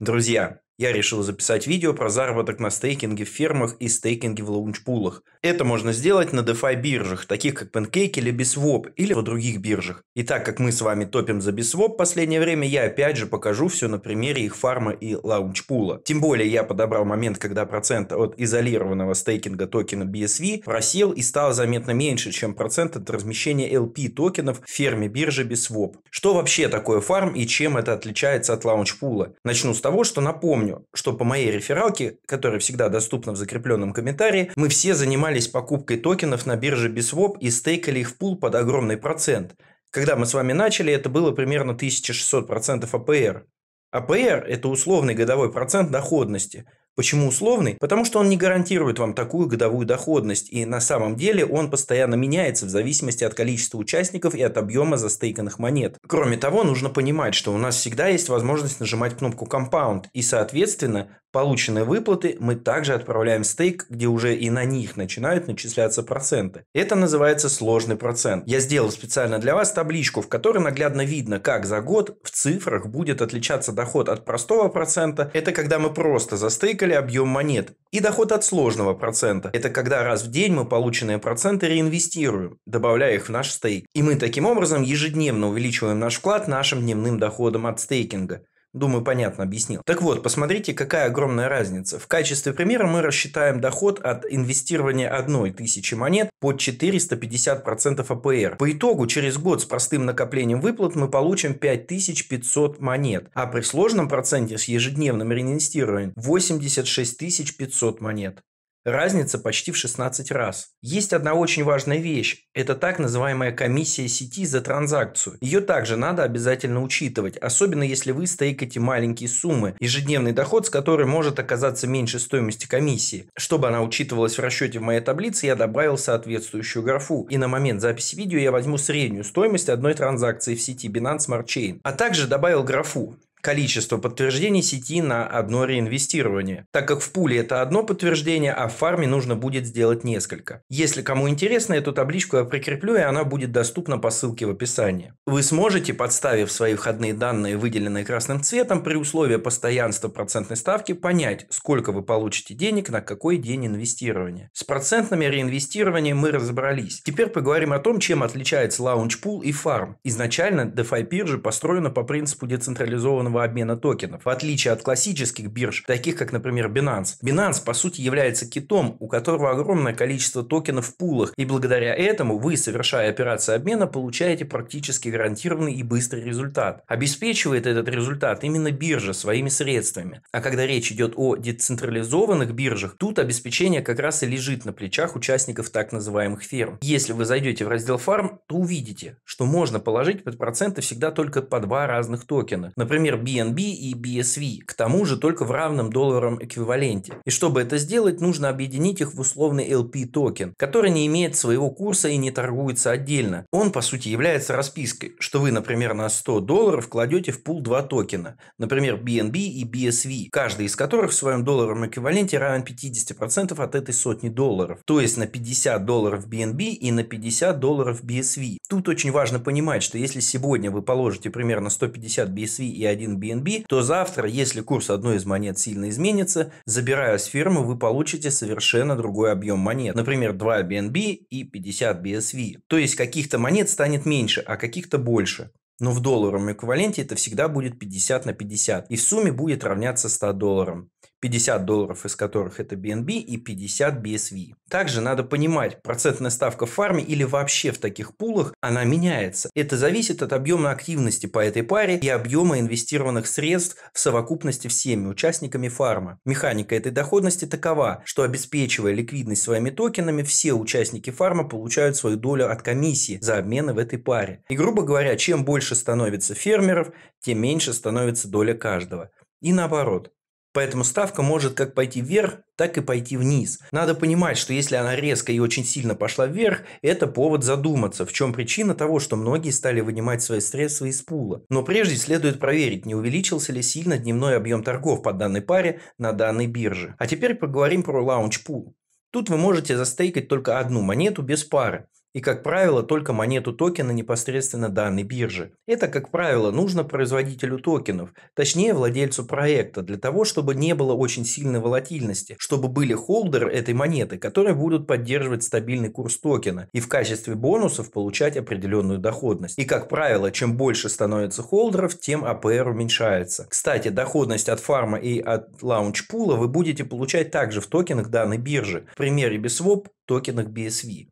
Друзья, я решил записать видео про заработок на стейкинге в фермах и стейкинге в лаунчпулах. Это можно сделать на DeFi биржах, таких как Pancake или Biswap, или в других биржах. И так как мы с вами топим за Biswap в последнее время, я опять же покажу все на примере их фарма и лаунчпула. Тем более я подобрал момент, когда процент от изолированного стейкинга токена BSV просел и стал заметно меньше, чем процент от размещения LP токенов в ферме биржи Biswap. Что вообще такое фарм и чем это отличается от лаунчпула? Начну с того, что напомню, напомню, что по моей рефералке, которая всегда доступна в закрепленном комментарии, мы все занимались покупкой токенов на бирже Biswap и стейкали их в пул под огромный процент. Когда мы с вами начали, это было примерно 1600% АПР. АПР – это условный годовой процент доходности – Почему условный? Потому что он не гарантирует вам такую годовую доходность, и на самом деле он постоянно меняется в зависимости от количества участников и от объема застейканных монет. Кроме того, нужно понимать, что у нас всегда есть возможность нажимать кнопку Compound, и, соответственно, полученные выплаты мы также отправляем в стейк, где уже и на них начинают начисляться проценты. Это называется сложный процент. Я сделал специально для вас табличку, в которой наглядно видно, как за год в цифрах будет отличаться доход от простого процента. Это когда мы просто за стейк вытыкали объем монет. И доход от сложного процента. Это когда раз в день мы полученные проценты реинвестируем, добавляя их в наш стейк. И мы таким образом ежедневно увеличиваем наш вклад нашим дневным доходом от стейкинга. Думаю, понятно объяснил. Так вот, посмотрите, какая огромная разница. В качестве примера мы рассчитаем доход от инвестирования одной тысячи монет под 450% АПР. По итогу, через год с простым накоплением выплат мы получим 5500 монет, а при сложном проценте с ежедневным реинвестированием 86500 монет. Разница почти в 16 раз. Есть одна очень важная вещь. Это так называемая комиссия сети за транзакцию. Ее также надо обязательно учитывать, особенно если вы стейкаете маленькие суммы, ежедневный доход с которой может оказаться меньше стоимости комиссии. Чтобы она учитывалась в расчете в моей таблице, я добавил соответствующую графу. И на момент записи видео я возьму среднюю стоимость одной транзакции в сети Binance Smart Chain. А также добавил графу количество подтверждений сети на одно реинвестирование, так как в пуле это одно подтверждение, а в фарме нужно будет сделать несколько. Если кому интересно, эту табличку я прикреплю, и она будет доступна по ссылке в описании. Вы сможете, подставив свои входные данные, выделенные красным цветом, при условии постоянства процентной ставки, понять, сколько вы получите денег на какой день инвестирования. С процентными реинвестированиями мы разобрались. Теперь поговорим о том, чем отличается лаунч-пул и фарм. Изначально DeFi биржа построена по принципу децентрализованного бесчетного обмена токенов, в отличие от классических бирж, таких как, например, Binance. Binance, по сути, является китом, у которого огромное количество токенов в пулах, и благодаря этому вы, совершая операции обмена, получаете практически гарантированный и быстрый результат. Обеспечивает этот результат именно биржа своими средствами. А когда речь идет о децентрализованных биржах, тут обеспечение как раз и лежит на плечах участников так называемых ферм. Если вы зайдете в раздел фарм, то увидите, что можно положить под проценты всегда только по два разных токена. Например, BNB и BSV, к тому же только в равном долларом эквиваленте. И чтобы это сделать, нужно объединить их в условный LP токен, который не имеет своего курса и не торгуется отдельно. Он, по сути, является распиской, что вы, например, на 100 долларов кладете в пул два токена, например, BNB и BSV, каждый из которых в своем долларовом эквиваленте равен 50% от этой сотни долларов, то есть на 50 долларов BNB и на 50 долларов BSV. Тут очень важно понимать, что если сегодня вы положите примерно 150 BSV и 1 BNB, то завтра, если курс одной из монет сильно изменится, забирая с фирмы, вы получите совершенно другой объем монет. Например, 2 BNB и 50 BSV. То есть каких-то монет станет меньше, а каких-то больше. Но в долларовом эквиваленте это всегда будет 50 на 50 и в сумме будет равняться 100 долларам. 50 долларов из которых это BNB и 50 BSV. Также надо понимать, процентная ставка в фарме или вообще в таких пулах, она меняется. Это зависит от объема активности по этой паре и объема инвестированных средств в совокупности всеми участниками фарма. Механика этой доходности такова, что обеспечивая ликвидность своими токенами, все участники фарма получают свою долю от комиссии за обмены в этой паре. И грубо говоря, чем больше становится фермеров, тем меньше становится доля каждого. И наоборот, Поэтому ставка может как пойти вверх, так и пойти вниз. Надо понимать, что если она резко и очень сильно пошла вверх, это повод задуматься, в чем причина того, что многие стали вынимать свои средства из пула. Но прежде следует проверить, не увеличился ли сильно дневной объем торгов по данной паре на данной бирже. А теперь поговорим про лаунч-пул. Тут вы можете застейкать только одну монету без пары и, как правило, только монету токена непосредственно данной биржи. Это, как правило, нужно производителю токенов, точнее владельцу проекта, для того, чтобы не было очень сильной волатильности, чтобы были холдеры этой монеты, которые будут поддерживать стабильный курс токена и в качестве бонусов получать определенную доходность. И, как правило, чем больше становится холдеров, тем АПР уменьшается. Кстати, доходность от фарма и от лаунч пула вы будете получать также в токенах данной биржи. В примере BSWap – токенах BSV.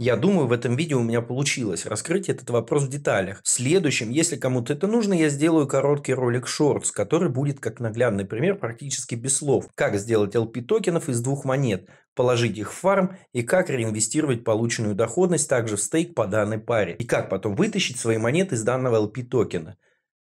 Я думаю, в этом видео у меня получилось раскрыть этот вопрос в деталях. В следующем, если кому-то это нужно, я сделаю короткий ролик Shorts, который будет как наглядный пример практически без слов. Как сделать LP токенов из двух монет, положить их в фарм и как реинвестировать полученную доходность также в стейк по данной паре. И как потом вытащить свои монеты из данного LP токена.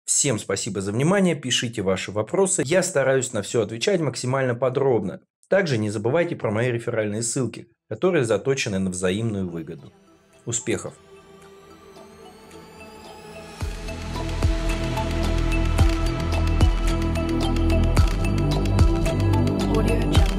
Всем спасибо за внимание, пишите ваши вопросы, я стараюсь на все отвечать максимально подробно. Также не забывайте про мои реферальные ссылки, которые заточены на взаимную выгоду. Успехов! Audio Jungle.